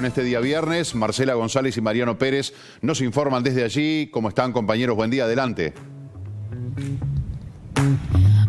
en este día viernes. Marcela González y Mariano Pérez nos informan desde allí. ¿Cómo están, compañeros? Buen día, adelante.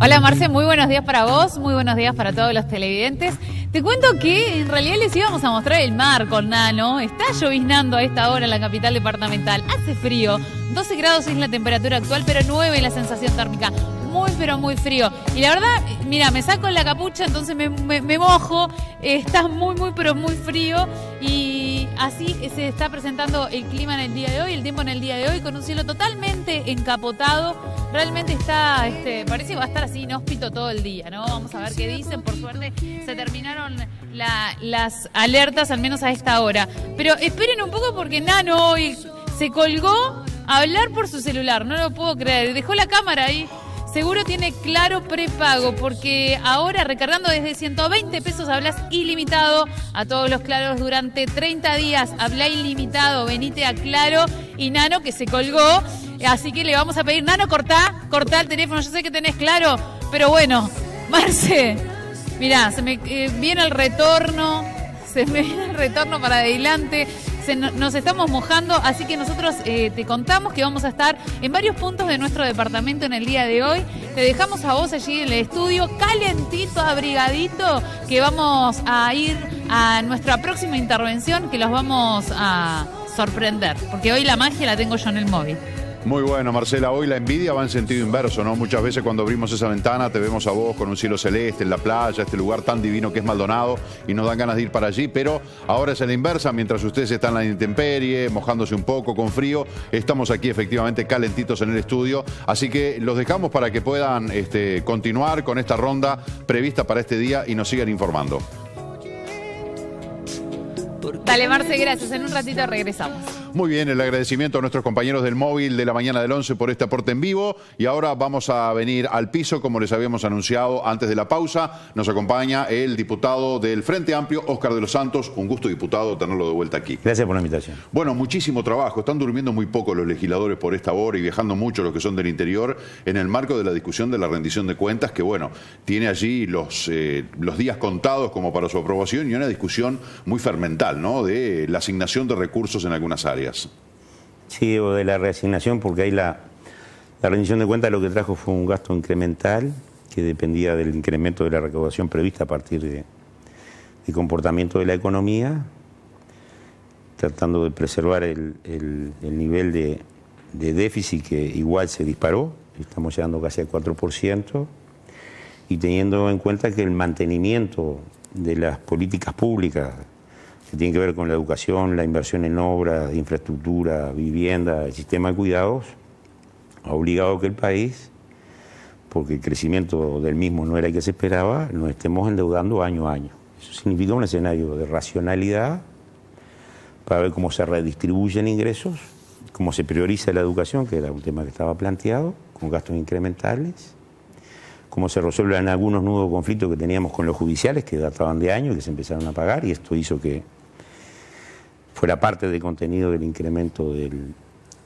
Hola Marce, muy buenos días para vos, muy buenos días para todos los televidentes. Te cuento que en realidad les íbamos a mostrar el mar con Nano. Está lloviznando a esta hora en la capital departamental. Hace frío, 12 grados es la temperatura actual, pero 9 la sensación térmica muy, pero muy frío. Y la verdad, mira, me saco la capucha, entonces me, mojo. Eh, está muy, muy, pero muy frío. Y así se está presentando el clima en el día de hoy, el tiempo en el día de hoy, con un cielo totalmente encapotado. Realmente está, este, parece que va a estar así inhóspito todo el día, ¿no? Vamos a ver qué dicen. Por suerte se terminaron las alertas, al menos a esta hora. Pero esperen un poco porque Nano hoy se colgó a hablar por su celular, no lo puedo creer. Dejó la cámara ahí. Seguro tiene claro prepago porque ahora recargando desde 120 pesos hablas ilimitado a todos los claros durante 30 días. Habla ilimitado, venite a claro y Nano que se colgó. Así que le vamos a pedir, Nano, cortá, cortá el teléfono. Yo sé que tenés claro, pero bueno, Marce, mirá, se me eh, viene el retorno, se me viene el retorno para adelante nos estamos mojando, así que nosotros eh, te contamos que vamos a estar en varios puntos de nuestro departamento en el día de hoy. Te dejamos a vos allí en el estudio, calentito, abrigadito, que vamos a ir a nuestra próxima intervención, que los vamos a sorprender, porque hoy la magia la tengo yo en el móvil. Muy bueno, Marcela. Hoy la envidia va en sentido inverso, ¿no? Muchas veces cuando abrimos esa ventana te vemos a vos con un cielo celeste en la playa, este lugar tan divino que es Maldonado, y nos dan ganas de ir para allí, pero ahora es en la inversa. Mientras ustedes están en la intemperie, mojándose un poco, con frío, estamos aquí efectivamente calentitos en el estudio. Así que los dejamos para que puedan este, continuar con esta ronda prevista para este día y nos sigan informando. Dale, Marce, gracias. En un ratito regresamos. Muy bien, el agradecimiento a nuestros compañeros del móvil de la mañana del 11 por este aporte en vivo. Y ahora vamos a venir al piso, como les habíamos anunciado antes de la pausa. Nos acompaña el diputado del Frente Amplio, Óscar de los Santos. Un gusto, diputado, tenerlo de vuelta aquí. Gracias por la invitación. Bueno, muchísimo trabajo. Están durmiendo muy poco los legisladores por esta hora y viajando mucho los que son del interior en el marco de la discusión de la rendición de cuentas, que bueno, tiene allí los, eh, los días contados como para su aprobación y una discusión muy fermental, ¿no? De la asignación de recursos en algunas áreas. Sí, o de la reasignación, porque ahí la, rendición de cuentas lo que trajo fue un gasto incremental que dependía del incremento de la recaudación prevista a partir de, comportamiento de la economía, tratando de preservar el, nivel de, de, déficit que igual se disparó, estamos llegando casi al 4%, y teniendo en cuenta que el mantenimiento de las políticas públicas que tiene que ver con la educación, la inversión en obras, infraestructura, vivienda, el sistema de cuidados, ha obligado que el país, porque el crecimiento del mismo no era el que se esperaba, nos estemos endeudando año a año. Eso significa un escenario de racionalidad para ver cómo se redistribuyen ingresos, cómo se prioriza la educación, que era un tema que estaba planteado, con gastos incrementales cómo se resuelven algunos nudos conflictos que teníamos con los judiciales que databan de años y que se empezaron a pagar y esto hizo que fuera parte del contenido del incremento del,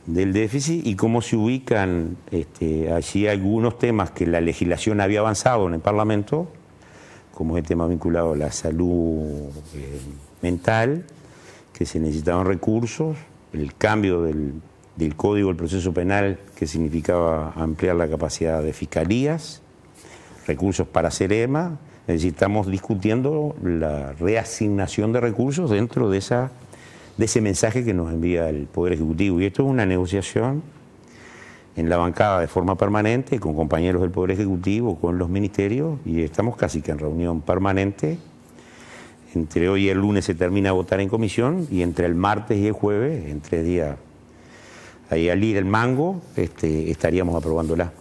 déficit y cómo se ubican este, allí algunos temas que la legislación había avanzado en el Parlamento, como el tema vinculado a la salud eh, mental, que se necesitaban recursos, el cambio del, código del proceso penal, que significaba ampliar la capacidad de fiscalías, recursos para CEREMA, es decir, estamos discutiendo la reasignación de recursos dentro de esa de ese mensaje que nos envía el Poder Ejecutivo. Y esto es una negociación en la bancada de forma permanente, con compañeros del Poder Ejecutivo, con los ministerios, y estamos casi que en reunión permanente. Entre hoy y el lunes se termina a votar en comisión, y entre el martes y el jueves, en tres días, ahí al ir el mango, este, estaríamos aprobándola.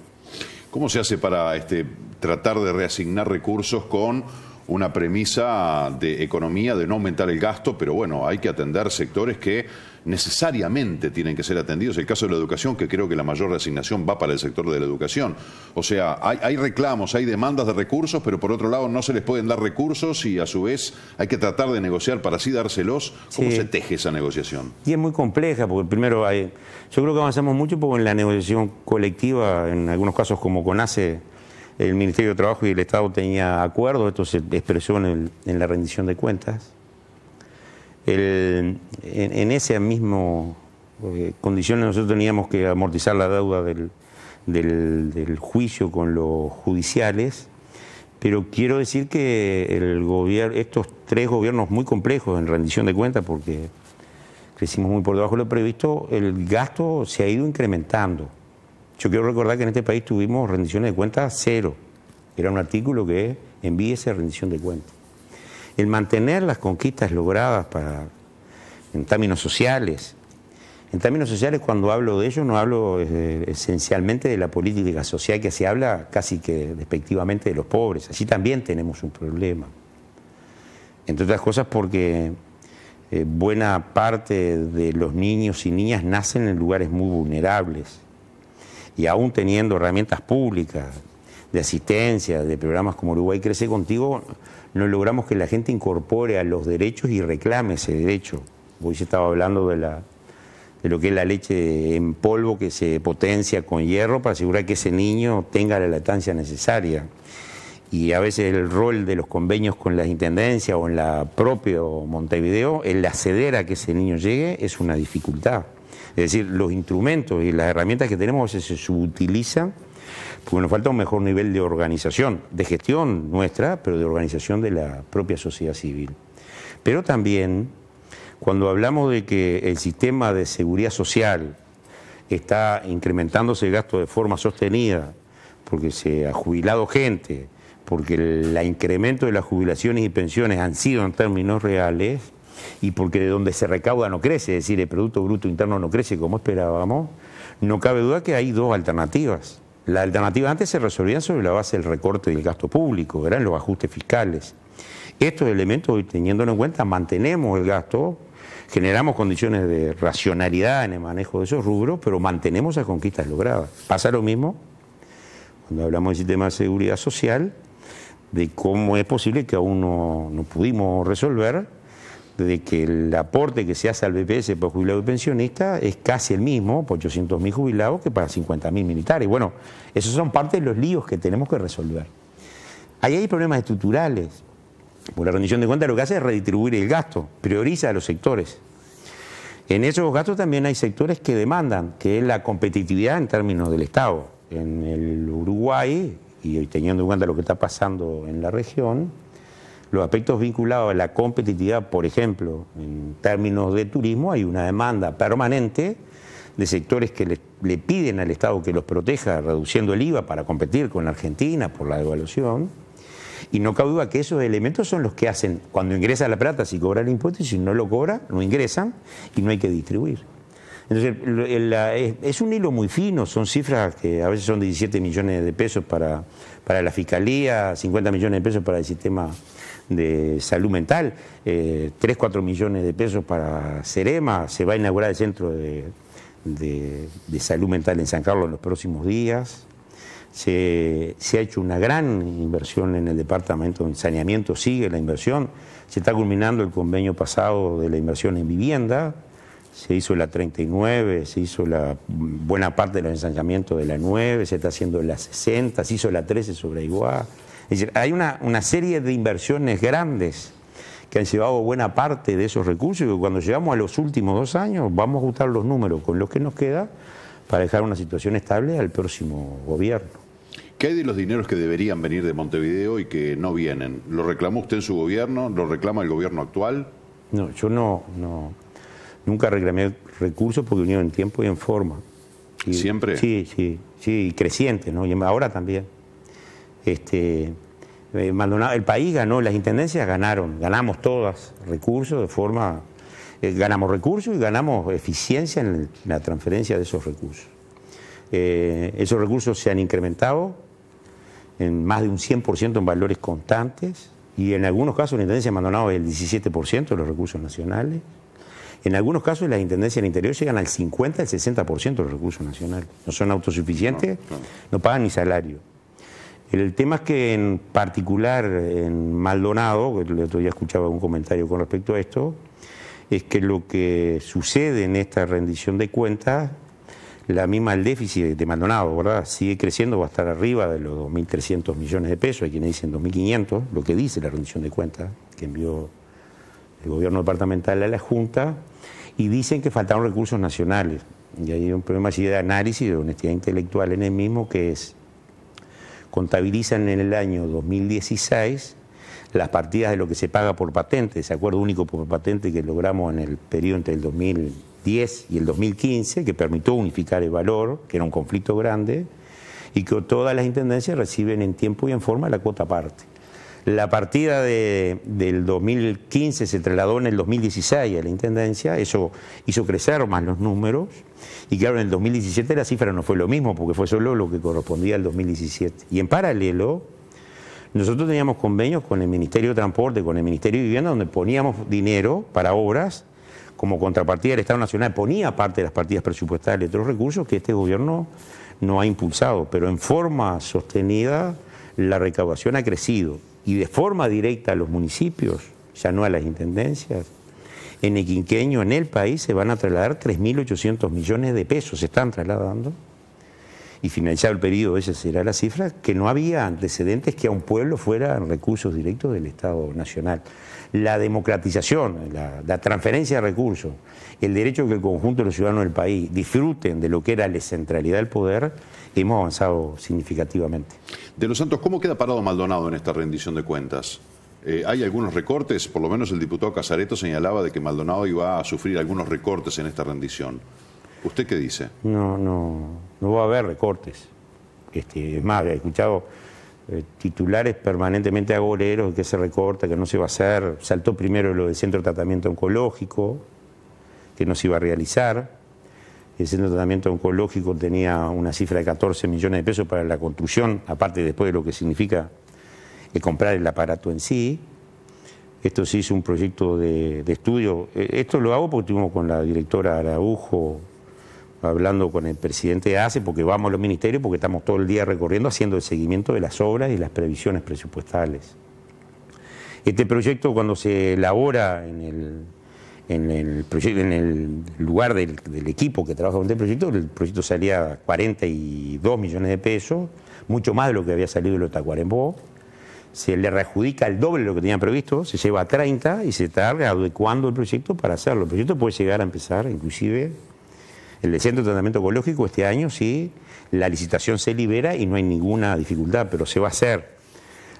¿Cómo se hace para este, tratar de reasignar recursos con una premisa de economía de no aumentar el gasto, pero bueno, hay que atender sectores que necesariamente tienen que ser atendidos. El caso de la educación, que creo que la mayor asignación va para el sector de la educación. O sea, hay, reclamos, hay demandas de recursos, pero por otro lado no se les pueden dar recursos y a su vez hay que tratar de negociar para así dárselos. ¿Cómo se teje esa negociación? Y es muy compleja, porque primero hay, yo creo que avanzamos mucho porque en la negociación colectiva, en algunos casos como con ACE el Ministerio de Trabajo y el Estado tenía acuerdos, esto se expresó en, la rendición de cuentas. en, esas ese mismo eh, condiciones nosotros teníamos que amortizar la deuda del, juicio con los judiciales, pero quiero decir que el gobierno, estos tres gobiernos muy complejos en rendición de cuentas, porque crecimos muy por debajo de lo previsto, el gasto se ha ido incrementando. Yo quiero recordar que en este país tuvimos rendiciones de cuentas cero. Era un artículo que esa rendición de cuentas. El mantener las conquistas logradas en términos sociales, en términos sociales, cuando hablo de ello, no hablo eh, esencialmente de la política social que se habla casi que despectivamente de los pobres. Así también tenemos un problema. Entre otras cosas porque eh, buena parte de los niños y niñas nacen en lugares muy vulnerables y aún teniendo herramientas públicas de asistencia, de programas como Uruguay Crece Contigo, no logramos que la gente incorpore a los derechos y reclame ese derecho. Hoy se estaba hablando de, la, de lo que es la leche en polvo que se potencia con hierro para asegurar que ese niño tenga la lactancia necesaria. Y a veces el rol de los convenios con las intendencias o en la propia Montevideo, el acceder a que ese niño llegue es una dificultad. Es decir, los instrumentos y las herramientas que tenemos a veces se subutilizan porque nos falta un mejor nivel de organización, de gestión nuestra, pero de organización de la propia sociedad civil. Pero también, cuando hablamos de que el sistema de seguridad social está incrementándose el gasto de forma sostenida, porque se ha jubilado gente, porque el incremento de las jubilaciones y pensiones han sido en términos reales, y porque de donde se recauda no crece, es decir, el Producto Bruto Interno no crece como esperábamos, no cabe duda que hay dos alternativas. La alternativa antes se resolvían sobre la base del recorte del gasto público, eran los ajustes fiscales. Estos elementos, hoy teniéndolo en cuenta, mantenemos el gasto, generamos condiciones de racionalidad en el manejo de esos rubros, pero mantenemos las conquistas logradas. Pasa lo mismo cuando hablamos del sistema de seguridad social, de cómo es posible que aún no pudimos resolver de que el aporte que se hace al BPS por jubilado y pensionista es casi el mismo, por 800.000 jubilados, que para 50.000 militares. Bueno, esos son parte de los líos que tenemos que resolver. Ahí hay problemas estructurales. Por la rendición de cuentas lo que hace es redistribuir el gasto, prioriza a los sectores. En esos gastos también hay sectores que demandan, que es la competitividad en términos del Estado. En el Uruguay, y teniendo en cuenta lo que está pasando en la región, los aspectos vinculados a la competitividad, por ejemplo, en términos de turismo, hay una demanda permanente de sectores que le, piden al Estado que los proteja, reduciendo el IVA para competir con la Argentina por la devaluación. Y no cabe duda que esos elementos son los que hacen, cuando ingresa la plata, si cobra el impuesto, y si no lo cobra, no ingresan y no hay que distribuir. Entonces, es, un hilo muy fino, son cifras que a veces son 17 millones de pesos para, la Fiscalía, 50 millones de pesos para el sistema de salud mental, 3, eh, 4 millones de pesos para Cerema, se va a inaugurar el centro de, salud mental en San Carlos en los próximos días. Se, ha hecho una gran inversión en el departamento de saneamiento, sigue la inversión, se está culminando el convenio pasado de la inversión en vivienda, se hizo la 39, se hizo la buena parte de los ensanchamientos de la 9, se está haciendo la 60, se hizo la 13 sobre Iguá. Es decir, hay una, serie de inversiones grandes que han llevado buena parte de esos recursos y que cuando llegamos a los últimos dos años vamos a ajustar los números con los que nos queda para dejar una situación estable al próximo gobierno. ¿Qué hay de los dineros que deberían venir de Montevideo y que no vienen? ¿Lo reclamó usted en su gobierno? ¿Lo reclama el gobierno actual? No, yo no, no, Nunca reclamé recursos porque vinieron en tiempo y en forma. ¿Siempre? Sí, sí, sí, y creciente, ¿no? Y ahora también. Este, eh, el país ganó, las intendencias ganaron, ganamos todas recursos de forma. Eh, ganamos recursos y ganamos eficiencia en, la transferencia de esos recursos. Eh, esos recursos se han incrementado en más de un 100% en valores constantes y en algunos casos la Intendencia ha Maldonado el 17% de los recursos nacionales. En algunos casos las intendencias del interior llegan al 50, al 60% del recurso nacional. No son autosuficientes, no, pagan ni salario. El tema es que en particular en Maldonado, el otro día escuchaba un comentario con respecto a esto, es que lo que sucede en esta rendición de cuentas, la misma el déficit de Maldonado, ¿verdad? Sigue creciendo, va a estar arriba de los 2.300 millones de pesos, hay quienes dicen 2.500, lo que dice la rendición de cuentas que envió el gobierno departamental a la Junta, y dicen que faltaron recursos nacionales. Y hay un problema así de análisis, de honestidad intelectual en el mismo, que es, contabilizan en el año 2016 las partidas de lo que se paga por patente, ese acuerdo único por patente que logramos en el periodo entre el 2010 y el 2015, que permitió unificar el valor, que era un conflicto grande, y que todas las intendencias reciben en tiempo y en forma la cuota parte. La partida del 2015 se trasladó en el 2016 a la Intendencia, eso hizo crecer más los números, y claro, en el 2017 la cifra no fue lo mismo, porque fue solo lo que correspondía al 2017. Y en paralelo, nosotros teníamos convenios con el Ministerio de Transporte, con el Ministerio de Vivienda, donde poníamos dinero para obras, como contrapartida del Estado Nacional, ponía parte de las partidas presupuestales de otros recursos que este gobierno no ha impulsado, pero en forma sostenida la recaudación ha crecido y de forma directa a los municipios, ya no a las intendencias. En el quinqueño, en el país, se van a trasladar 3.800 millones de pesos, se están trasladando y finalizado el periodo esa será la cifra, que no había antecedentes que a un pueblo fueran recursos directos del Estado Nacional. La democratización, la, transferencia de recursos, el derecho que el conjunto de los ciudadanos del país disfruten de lo que era la centralidad del poder, hemos avanzado significativamente. De los Santos, ¿cómo queda parado Maldonado en esta rendición de cuentas? Eh, hay algunos recortes, por lo menos el diputado Casareto señalaba de que Maldonado iba a sufrir algunos recortes en esta rendición. ¿Usted qué dice? No, no, no va a haber recortes. Este, es más, he escuchado eh, titulares permanentemente agoreros que se recorta, que no se va a hacer. Saltó primero lo del centro de tratamiento oncológico, que no se iba a realizar. El centro de tratamiento oncológico tenía una cifra de 14 millones de pesos para la construcción, aparte después de lo que significa el eh, comprar el aparato en sí. Esto se hizo un proyecto de, estudio. Eh, esto lo hago porque estuvimos con la directora Araujo, hablando con el presidente de ACE, porque vamos a los ministerios, porque estamos todo el día recorriendo, haciendo el seguimiento de las obras y las previsiones presupuestales. Este proyecto cuando se elabora en el, en el, lugar del, equipo que trabaja con este proyecto, el proyecto salía 42 millones de pesos, mucho más de lo que había salido el Tacuarembó. Se le reajudica el doble de lo que tenían previsto, se lleva a 30 y se está adecuando el proyecto para hacerlo. El proyecto puede llegar a empezar inclusive el centro de tratamiento ecológico este año sí, la licitación se libera y no hay ninguna dificultad, pero se va a hacer.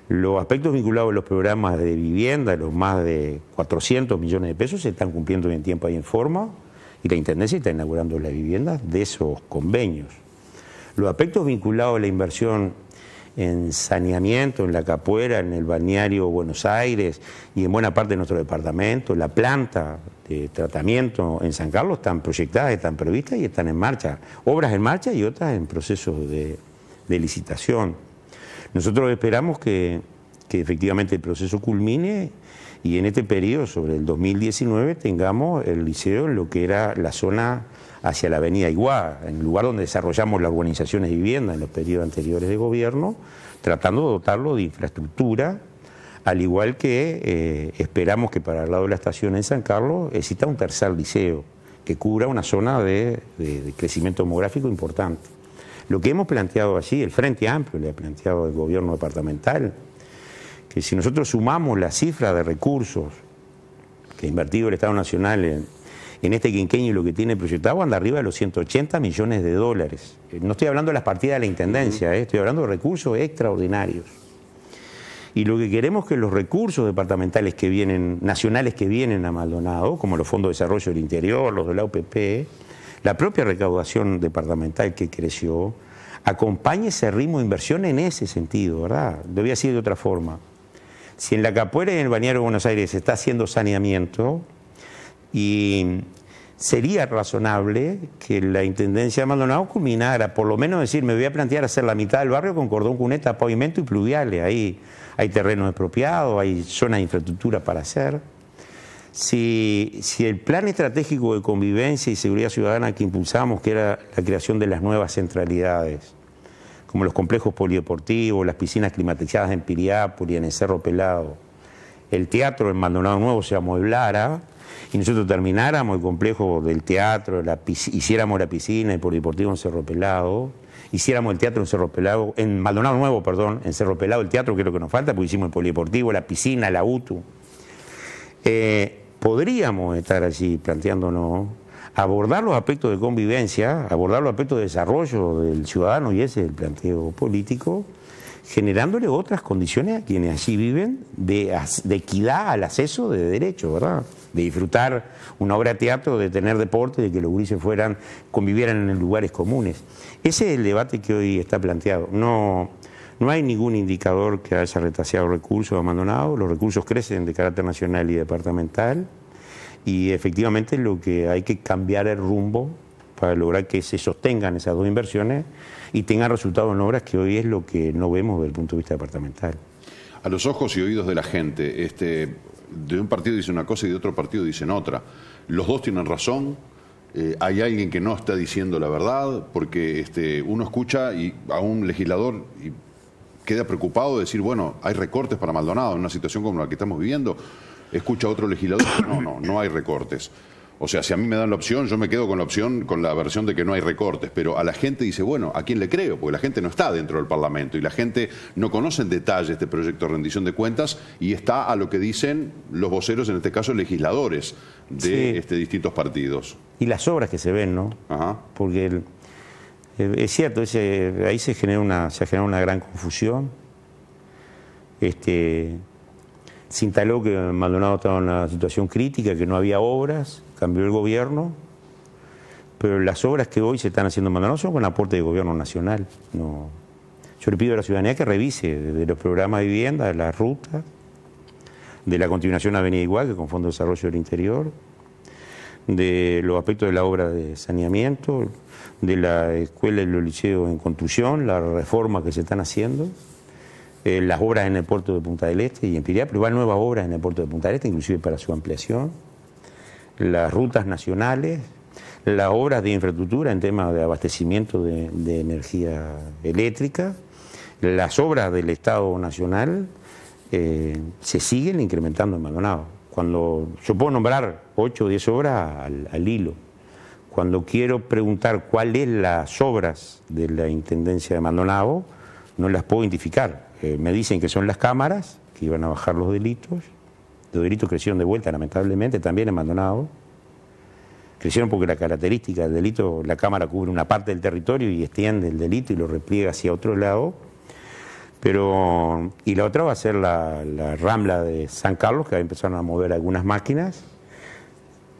Los aspectos vinculados a los programas de vivienda, los más de 400 millones de pesos, se están cumpliendo en tiempo y en forma, y la Intendencia está inaugurando las viviendas de esos convenios. Los aspectos vinculados a la inversión en saneamiento, en la capuera, en el balneario Buenos Aires y en buena parte de nuestro departamento, la planta, de tratamiento en San Carlos están proyectadas, están previstas y están en marcha. Obras en marcha y otras en proceso de, licitación. Nosotros esperamos que, que, efectivamente el proceso culmine y en este periodo, sobre el 2019, tengamos el liceo en lo que era la zona hacia la avenida Iguá, en el lugar donde desarrollamos las urbanizaciones de vivienda en los periodos anteriores de gobierno, tratando de dotarlo de infraestructura al igual que eh, esperamos que para el lado de la estación en San Carlos exista un tercer liceo que cubra una zona de, crecimiento demográfico importante. Lo que hemos planteado allí, el Frente Amplio le ha planteado el gobierno departamental, que si nosotros sumamos la cifra de recursos que ha invertido el Estado Nacional en, este quinquenio y lo que tiene proyectado, anda arriba de los 180 millones de dólares. Eh, no estoy hablando de las partidas de la Intendencia, eh, estoy hablando de recursos extraordinarios. Y lo que queremos es que los recursos departamentales que vienen, nacionales que vienen a Maldonado, como los fondos de desarrollo del interior, los de la UPP, la propia recaudación departamental que creció, acompañe ese ritmo de inversión en ese sentido, ¿verdad? Debía ser de otra forma. Si en la Capuera y en el Bañero de Buenos Aires se está haciendo saneamiento, y sería razonable que la Intendencia de Maldonado culminara, por lo menos decir, me voy a plantear hacer la mitad del barrio con cordón cuneta, pavimento y pluviales ahí hay terreno expropiado, hay zonas de infraestructura para hacer. Si, el plan estratégico de convivencia y seguridad ciudadana que impulsamos, que era la creación de las nuevas centralidades, como los complejos polideportivos, las piscinas climatizadas en Piriápolis, en el Cerro Pelado, el teatro en Maldonado Nuevo se amueblara y nosotros termináramos el complejo del teatro, hiciéramos la piscina y polideportivo en Cerro Pelado, hiciéramos el teatro en Cerro Pelado, en Maldonado Nuevo, perdón, en Cerro Pelado, el teatro que lo que nos falta, porque hicimos el polideportivo, la piscina, la UTU. Eh, podríamos estar allí planteándonos abordar los aspectos de convivencia, abordar los aspectos de desarrollo del ciudadano, y ese es el planteo político, generándole otras condiciones a quienes allí viven de, de equidad al acceso de derechos, ¿verdad? de disfrutar una obra de teatro, de tener deporte, de que los gurises fueran, convivieran en lugares comunes. Ese es el debate que hoy está planteado. No, no hay ningún indicador que haya retaseado recursos o abandonado, los recursos crecen de carácter nacional y departamental y efectivamente lo que hay que cambiar el rumbo para lograr que se sostengan esas dos inversiones y tengan resultados en obras que hoy es lo que no vemos desde el punto de vista departamental. A los ojos y oídos de la gente, este, de un partido dicen una cosa y de otro partido dicen otra. Los dos tienen razón, eh, hay alguien que no está diciendo la verdad, porque este, uno escucha y a un legislador y queda preocupado de decir, bueno, hay recortes para Maldonado en una situación como la que estamos viviendo. Escucha a otro legislador, no, no, no hay recortes. O sea, si a mí me dan la opción, yo me quedo con la opción, con la versión de que no hay recortes, pero a la gente dice, bueno, ¿a quién le creo? Porque la gente no está dentro del Parlamento y la gente no conoce en detalle este proyecto de rendición de cuentas y está a lo que dicen los voceros, en este caso legisladores de este distintos partidos. Y las obras que se ven, ¿no? Ajá. Porque eh, es cierto, ahí se genera una, se genera una gran confusión. Este, se instaló que Maldonado estaba en una situación crítica, que no había obras, cambió el gobierno, pero las obras que hoy se están haciendo en Maldonado son con aporte del gobierno nacional. Yo le pido a la ciudadanía que revise de los programas de vivienda, de la ruta, de la continuación a Avenida que con Fondo de Desarrollo del Interior, de los aspectos de la obra de saneamiento, de la escuela y los liceos en construcción, las reformas que se están haciendo. Eh, las obras en el puerto de Punta del Este y en Piria, pero van nuevas obras en el puerto de Punta del Este, inclusive para su ampliación, las rutas nacionales, las obras de infraestructura en temas de abastecimiento de, energía eléctrica, las obras del Estado Nacional eh, se siguen incrementando en Maldonado. Cuando yo puedo nombrar 8 o 10 obras al, hilo. Cuando quiero preguntar cuáles las obras de la Intendencia de Maldonado, no las puedo identificar. Eh, me dicen que son las cámaras, que iban a bajar los delitos. Los delitos crecieron de vuelta, lamentablemente, también en Crecieron porque la característica del delito, la cámara cubre una parte del territorio y extiende el delito y lo repliega hacia otro lado. Pero, y la otra va a ser la, rambla de San Carlos, que empezaron a mover algunas máquinas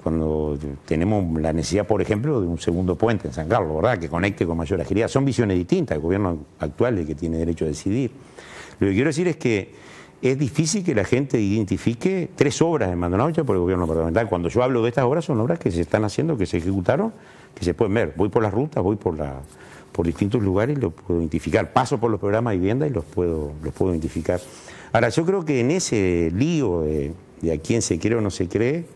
cuando tenemos la necesidad, por ejemplo, de un segundo puente en San Carlos, ¿verdad? Que conecte con mayor agilidad. Son visiones distintas, el gobierno actual es el que tiene derecho a decidir. Lo que quiero decir es que es difícil que la gente identifique tres obras en Maldonado por el gobierno departamental. Cuando yo hablo de estas obras, son obras que se están haciendo, que se ejecutaron, que se pueden ver. Voy por las rutas, voy por, la, por distintos lugares y los puedo identificar. Paso por los programas de vivienda y los puedo, los puedo identificar. Ahora, yo creo que en ese lío de a quién se cree o no se cree,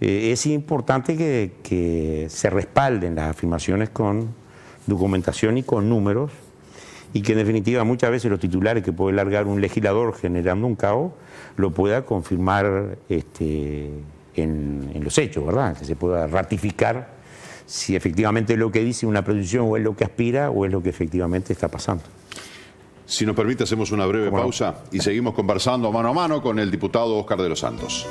eh, es importante que, se respalden las afirmaciones con documentación y con números y que en definitiva muchas veces los titulares que puede largar un legislador generando un caos lo pueda confirmar este, en, los hechos, ¿verdad? Que se pueda ratificar si efectivamente es lo que dice una producción o es lo que aspira o es lo que efectivamente está pasando. Si nos permite, hacemos una breve pausa y seguimos conversando mano a mano con el diputado Oscar de los Santos.